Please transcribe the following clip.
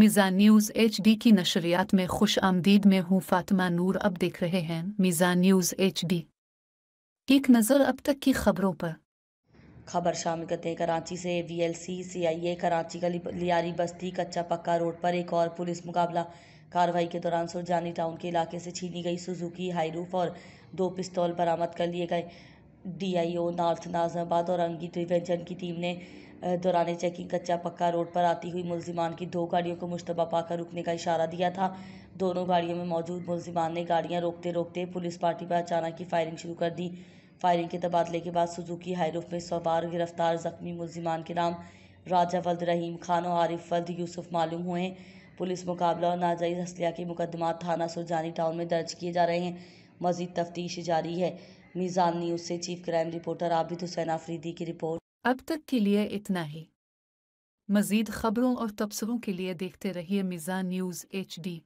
मिज़ा news H D की नशरियात में खुश आमदीद में हूँ फातिमा नूर अब देख रहे हैं मिज़ा न्यूज़ एच डी एक नज़र अब तक की खबरों पर खबर शामिल करते हैं कराची से वीएलसी सीआईए कराची का लियारी बस्ती कच्चा पक्का रोड पर एक और पुलिस मुकाबला कार्रवाई के दौरान सुरजानी टाउन के इलाके से छीनी गई सुजुकी हाईरूफ और दो पिस्तौल बरामद कर लिए गए डीआईओ नॉर्थ नाजमाबाद और अंगी डिवेंजन की टीम ने दौरान चेकिंग कच्चा पक्का रोड पर आती हुई मुलजिमान की दो गाड़ियों को मुशतबा पाकर रुकने का इशारा दिया था दोनों गाड़ियों में मौजूद मुलजिमान ने गाड़ियां रोकते रोकते पुलिस पार्टी पर अचानक ही फायरिंग शुरू कर दी फायरिंग के तबादले के बाद सुजुकी हाईरूफ में सवार गिरफ्तार जख्मी मुलजिमान के नाम राजा वल्द रहीम खान और आरिफ वल्द यूसुफ मालूम हुए हैं पुलिस मुकाबला और नाजायज असलिया के मुकदमा थाना सुरजानी टाउन में दर्ज किए जा रहे हैं मजीद तफ्तीश जारी है मीज़ान न्यूज़ से chief crime reporter Abid Hussain Afridi की रिपोर्ट अब तक के लिए इतना ही मजीद खबरों और तबसरों के लिए देखते रहिए मीज़ान न्यूज़ एच